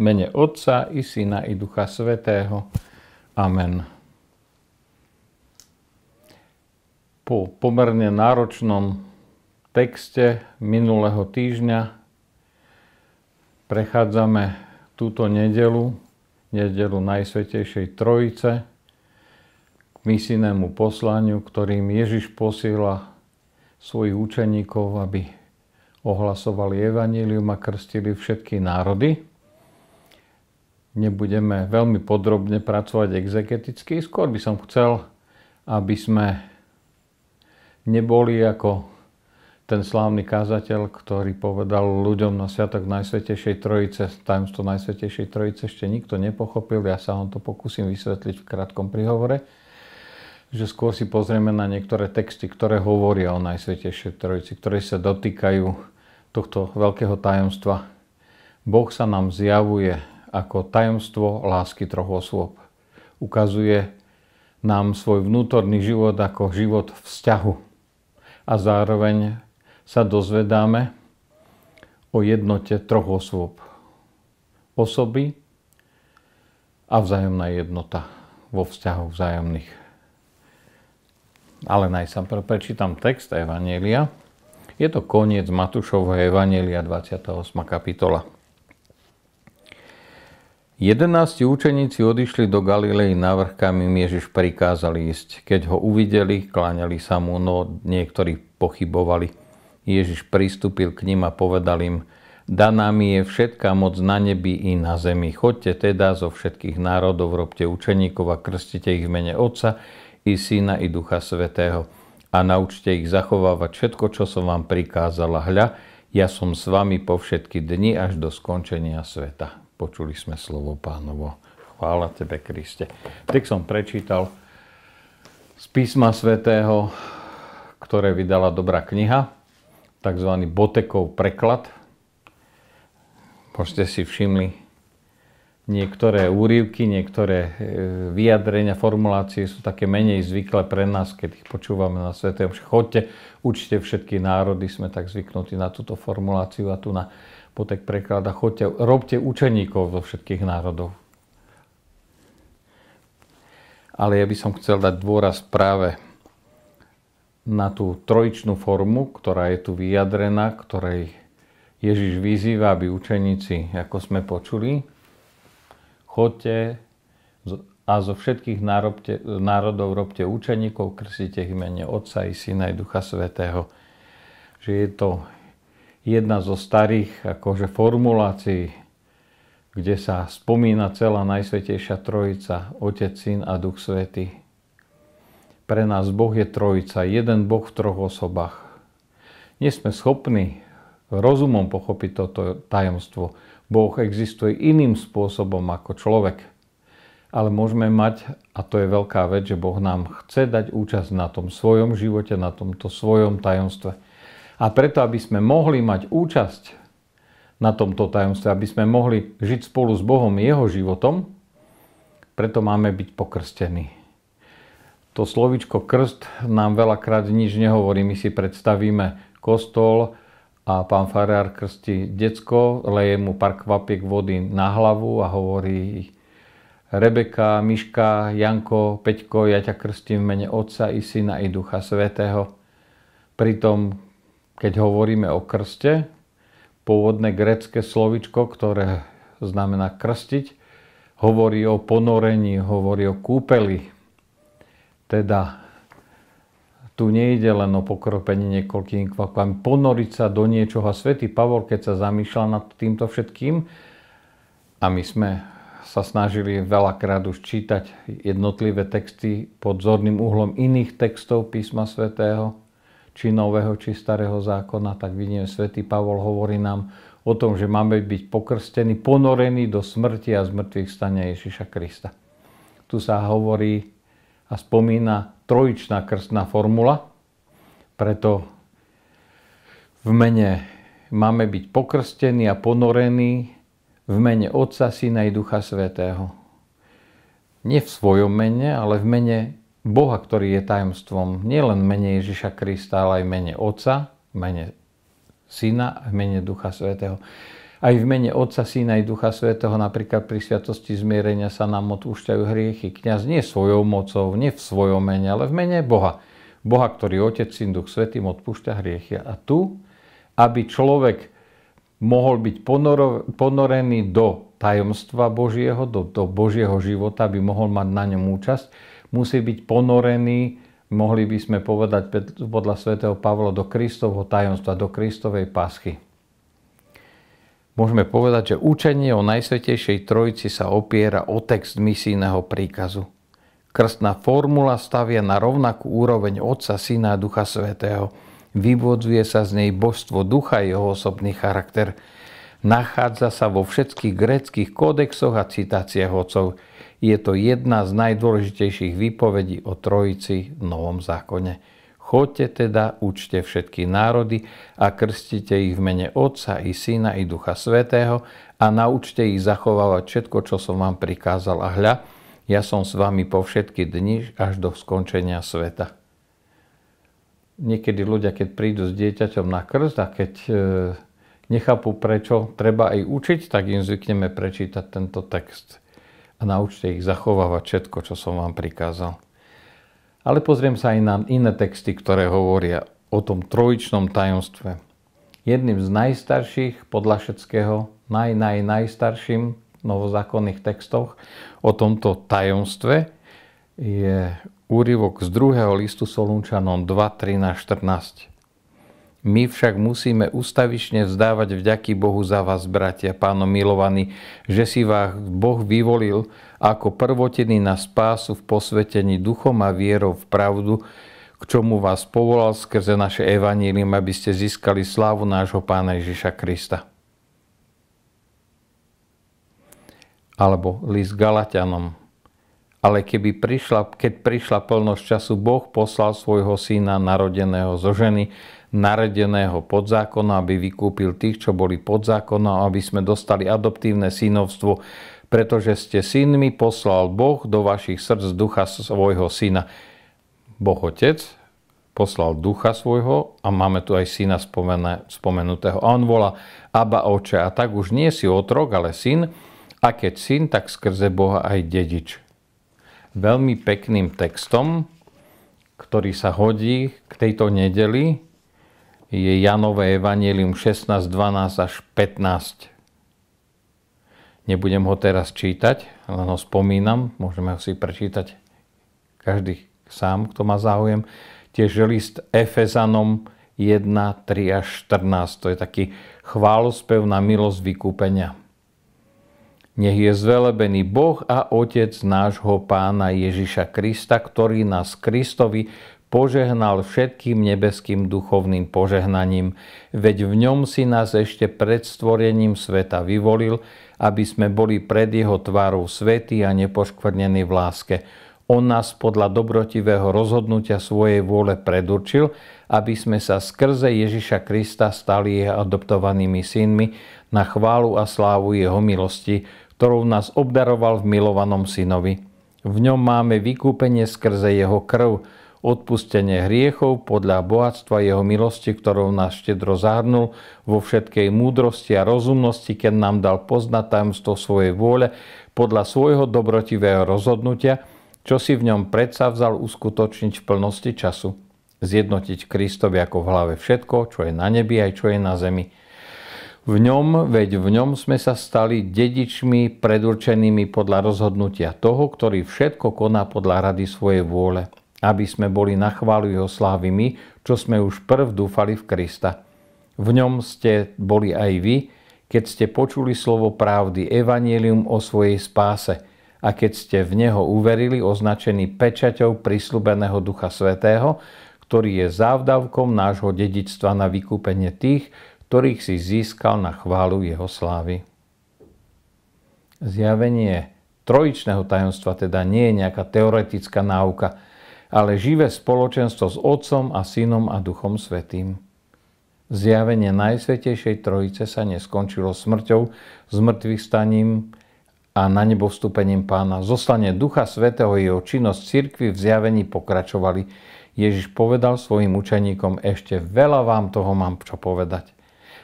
mene Otca i Syna i Ducha Svetého. Amen. Po pomerne náročnom texte minulého týždňa prechádzame túto nedelu, nedelu Najsvetejšej Trojice, k misijnému poslaniu, ktorým Ježiš posiela svojich učeníkov, aby ohlasovali evanílium a krstili všetky národy nebudeme veľmi podrobne pracovať exegeticky. Skôr by som chcel, aby sme neboli ako ten slávny kázateľ, ktorý povedal ľuďom na Sviatok Najsvetejšej Trojice, tajomstvo Najsvetejšej Trojice ešte nikto nepochopil, ja sa vám to pokúsim vysvetliť v krátkom prihovore. že skôr si pozrieme na niektoré texty, ktoré hovoria o Najsvetejšej Trojici, ktoré sa dotýkajú tohto veľkého tajomstva. Boh sa nám zjavuje ako tajomstvo lásky troch osôb. Ukazuje nám svoj vnútorný život ako život vzťahu. A zároveň sa dozvedáme o jednote troch osôb. Osoby a vzájomná jednota vo vzťahoch vzájomných. Ale najsám prečítam text Evanielia. Je to koniec Matúšovho Evanielia 28. kapitola. Jedenácti učeníci odišli do Galilei na vrch, kam im Ježiš prikázal ísť. Keď ho uvideli, kláňali sa mu, no niektorí pochybovali. Ježiš pristúpil k ním a povedal im, daná mi je všetká moc na nebi i na zemi. Choďte teda zo všetkých národov, robte učeníkov a krstite ich v mene Otca i Syna i Ducha Svetého. A naučte ich zachovávať všetko, čo som vám prikázala. Hľa, ja som s vami po všetky dni až do skončenia sveta. Počuli sme slovo pánovo. Chvála Tebe, Kriste. Tak som prečítal z písma svätého, ktoré vydala dobrá kniha, tzv. Botekov preklad. Možte si všimli, niektoré úryvky, niektoré e, vyjadrenia, formulácie sú také menej zvyklé pre nás, keď ich počúvame na Svete. Chodte, učte všetky národy, sme tak zvyknutí na túto formuláciu a tu na potek preklada. Chodte, robte učeníkov zo všetkých národov. Ale ja by som chcel dať dôraz práve na tú trojičnú formu, ktorá je tu vyjadrená, ktorej Ježiš vyzýva, aby učeníci, ako sme počuli, Chodte a zo všetkých nárobte, národov robte učeníkov, krstite ich mene Otca i Syna i Ducha Svetého. Že je to jedna zo starých akože formulácií, kde sa spomína celá Najsvetejšia Trojica, Otec, Syn a Duch Svetý. Pre nás Boh je Trojica, jeden Boh v troch osobách. Nie sme schopní rozumom pochopiť toto tajomstvo. Boh existuje iným spôsobom ako človek. Ale môžeme mať, a to je veľká vec, že Boh nám chce dať účasť na tom svojom živote, na tomto svojom tajomstve. A preto, aby sme mohli mať účasť na tomto tajomstve, aby sme mohli žiť spolu s Bohom jeho životom, preto máme byť pokrstení. To slovičko krst nám veľakrát nič nehovorí. My si predstavíme kostol, a pán farár krstí decko, leje mu pár kvapiek vody na hlavu a hovorí Rebeka, Miška, Janko, Peťko, ja ťa krstím v mene Otca i Syna i Ducha Svetého. Pritom, keď hovoríme o krste, pôvodné grecké slovičko, ktoré znamená krstiť, hovorí o ponorení, hovorí o kúpeli. Teda tu nejde len o pokropenie niekoľkými kvapkami, ponoriť sa do niečoho. A svätý Pavol, keď sa zamýšľal nad týmto všetkým, a my sme sa snažili veľakrát už čítať jednotlivé texty pod zorným uhlom iných textov písma svätého, či nového, či starého zákona, tak vidíme, svätý Pavol hovorí nám o tom, že máme byť pokrstení, ponorení do smrti a zmrtvých stania Ježiša Krista. Tu sa hovorí a spomína trojičná krstná formula. Preto v mene máme byť pokrstení a ponorení v mene Otca, Syna i Ducha Svetého. Nie v svojom mene, ale v mene Boha, ktorý je tajomstvom. Nielen v mene Ježiša Krista, ale aj v mene Otca, v mene Syna a v mene Ducha Svetého. Aj v mene Otca, Syna i Ducha Svetého, napríklad pri sviatosti zmierenia sa nám odpúšťajú hriechy. Kňaz nie svojou mocou, nie v svojom mene, ale v mene Boha. Boha, ktorý Otec, Syn, Duch Svetým odpúšťa hriechy. A tu, aby človek mohol byť ponorený do tajomstva Božieho, do, do Božieho života, aby mohol mať na ňom účasť, musí byť ponorený, mohli by sme povedať podľa svätého Pavla, do Kristovho tajomstva, do Kristovej paschy. Môžeme povedať, že učenie o Najsvetejšej Trojici sa opiera o text misijného príkazu. Krstná formula stavia na rovnakú úroveň Otca, Syna a Ducha Svetého. Vyvodzuje sa z nej božstvo ducha a jeho osobný charakter. Nachádza sa vo všetkých gréckých kódexoch a citáciách otcov. Je to jedna z najdôležitejších výpovedí o Trojici v Novom zákone. Chodte teda, učte všetky národy a krstite ich v mene Otca i Syna i Ducha Svetého a naučte ich zachovávať všetko, čo som vám prikázal. A hľa, ja som s vami po všetky dni až do skončenia sveta. Niekedy ľudia, keď prídu s dieťaťom na krst a keď e, nechápu, prečo treba aj učiť, tak im zvykneme prečítať tento text. A naučte ich zachovávať všetko, čo som vám prikázal. Ale pozriem sa aj na iné texty, ktoré hovoria o tom trojičnom tajomstve. Jedným z najstarších všetkého, naj, naj, najstarším novozákonných textoch o tomto tajomstve je úrivok z druhého listu Solunčanom 2, 13, 14. My však musíme ustavične vzdávať vďaky Bohu za vás, bratia, páno milovaní, že si vás Boh vyvolil ako prvotený na spásu v posvetení duchom a vierou v pravdu, k čomu vás povolal skrze naše evanílium, aby ste získali slávu nášho pána Ježiša Krista. Alebo list Galatianom, ale keby prišla, keď prišla plnosť času, Boh poslal svojho syna narodeného zo ženy, narodeného pod zákona, aby vykúpil tých, čo boli pod zákona, aby sme dostali adoptívne synovstvo, pretože ste synmi, poslal Boh do vašich srdc ducha svojho syna. Boh Otec poslal ducha svojho a máme tu aj syna spomenutého. A on volá Abba Oče a tak už nie si otrok, ale syn, a keď syn, tak skrze Boha aj dedič veľmi pekným textom, ktorý sa hodí k tejto nedeli. Je Janové evanelium 16, 12 až 15. Nebudem ho teraz čítať, len ho spomínam. Môžeme ho si prečítať každý sám, kto má záujem. Tiež list Efezanom 1, 3 až 14. To je taký chválospev na milosť vykúpenia. Nech je zvelebený Boh a Otec nášho Pána Ježiša Krista, ktorý nás Kristovi požehnal všetkým nebeským duchovným požehnaním, veď v ňom si nás ešte pred stvorením sveta vyvolil, aby sme boli pred jeho tvárou svety a nepoškvrnení v láske on nás podľa dobrotivého rozhodnutia svojej vôle predurčil, aby sme sa skrze Ježiša Krista stali jeho adoptovanými synmi na chválu a slávu jeho milosti, ktorou nás obdaroval v milovanom synovi. V ňom máme vykúpenie skrze jeho krv, odpustenie hriechov podľa bohatstva jeho milosti, ktorou nás štedro zahrnul vo všetkej múdrosti a rozumnosti, keď nám dal poznať tajomstvo svojej vôle podľa svojho dobrotivého rozhodnutia, čo si v ňom predsa vzal uskutočniť v plnosti času, zjednotiť Kristovi ako v hlave všetko, čo je na nebi aj čo je na zemi. V ňom, veď v ňom sme sa stali dedičmi predurčenými podľa rozhodnutia toho, ktorý všetko koná podľa rady svojej vôle, aby sme boli na chválu jeho slávy my, čo sme už prv dúfali v Krista. V ňom ste boli aj vy, keď ste počuli slovo pravdy, evanielium o svojej spáse – a keď ste v Neho uverili, označený pečaťou prislúbeného Ducha Svetého, ktorý je závdavkom nášho dedičstva na vykúpenie tých, ktorých si získal na chválu Jeho slávy. Zjavenie trojičného tajomstva teda nie je nejaká teoretická náuka, ale živé spoločenstvo s Otcom a Synom a Duchom Svetým. Zjavenie Najsvetejšej Trojice sa neskončilo smrťou, zmrtvých staním, a na nebo vstúpením pána. zostane Ducha Svetého jeho činnosť cirkvi v zjavení pokračovali. Ježiš povedal svojim učeníkom, ešte veľa vám toho mám čo povedať.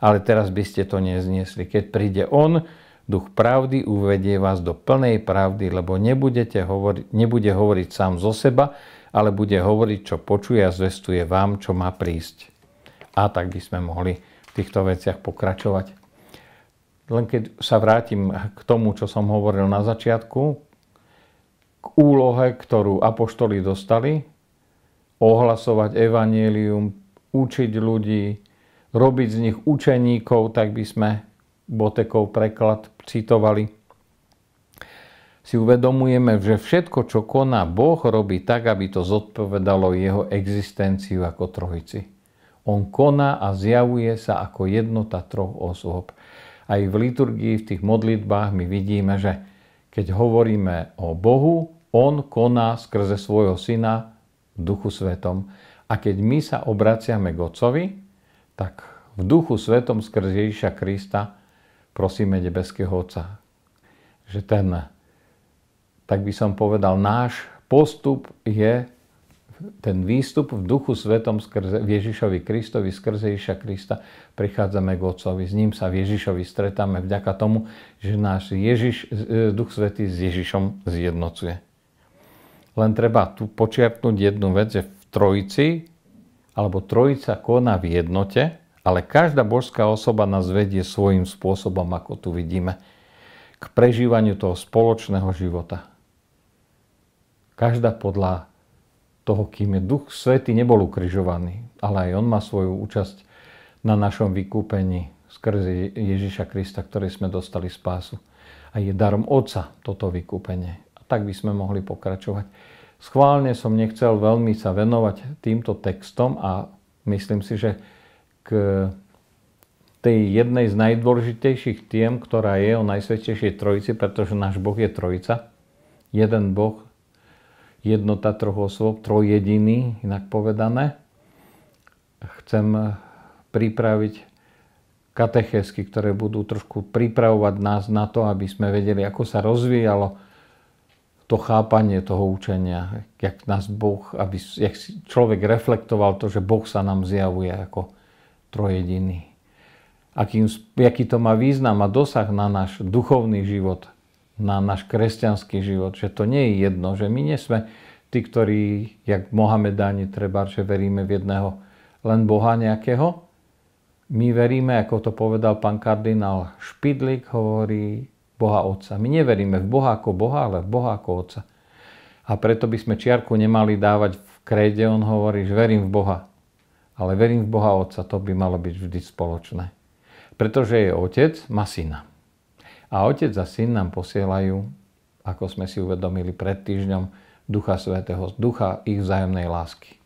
Ale teraz by ste to nezniesli. Keď príde On, Duch pravdy uvedie vás do plnej pravdy, lebo nebudete hovoriť, nebude hovoriť sám zo seba, ale bude hovoriť, čo počuje a zvestuje vám, čo má prísť. A tak by sme mohli v týchto veciach pokračovať. Len keď sa vrátim k tomu, čo som hovoril na začiatku, k úlohe, ktorú apoštoli dostali, ohlasovať evanielium, učiť ľudí, robiť z nich učeníkov, tak by sme Botekov preklad citovali. Si uvedomujeme, že všetko, čo koná Boh, robí tak, aby to zodpovedalo jeho existenciu ako trojici. On koná a zjavuje sa ako jednota troch osôb aj v liturgii, v tých modlitbách my vidíme, že keď hovoríme o Bohu, On koná skrze svojho Syna v Duchu Svetom. A keď my sa obraciame k Otcovi, tak v Duchu Svetom skrze Ježiša Krista prosíme Nebeského Otca. Že ten, tak by som povedal, náš postup je ten výstup v duchu svetom skrze, v Ježišovi Kristovi, skrze Ježiša Krista prichádzame k Otcovi. S ním sa v Ježišovi stretáme vďaka tomu, že náš Ježiš, e, Duch Svetý s Ježišom zjednocuje. Len treba tu počiarknúť jednu vec, že v Trojici, alebo Trojica koná v jednote, ale každá božská osoba nás vedie svojím spôsobom, ako tu vidíme, k prežívaniu toho spoločného života. Každá podľa toho, kým je Duch Svety, nebol ukrižovaný, ale aj on má svoju účasť na našom vykúpení skrze Ježiša Krista, ktorý sme dostali spásu. A je darom Otca toto vykúpenie. A tak by sme mohli pokračovať. Schválne som nechcel veľmi sa venovať týmto textom a myslím si, že k tej jednej z najdôležitejších tiem, ktorá je o Najsvetejšej Trojici, pretože náš Boh je Trojica. Jeden Boh jednota troch osôb, trojediný, inak povedané. Chcem eh, pripraviť katechesky, ktoré budú trošku pripravovať nás na to, aby sme vedeli, ako sa rozvíjalo to chápanie toho učenia, jak nás Boh, aby jak človek reflektoval to, že Boh sa nám zjavuje ako trojediný. Aký, aký to má význam a dosah na náš duchovný život – na náš kresťanský život, že to nie je jedno, že my nie sme tí, ktorí, jak Mohamedáni treba, že veríme v jedného len Boha nejakého. My veríme, ako to povedal pán kardinál Špidlik, hovorí Boha Otca. My neveríme v Boha ako Boha, ale v Boha ako Otca. A preto by sme čiarku nemali dávať v kréde, on hovorí, že verím v Boha. Ale verím v Boha Otca, to by malo byť vždy spoločné. Pretože je Otec, má Syna. A otec a syn nám posielajú, ako sme si uvedomili pred týždňom, Ducha Svetého, ducha ich vzájomnej lásky.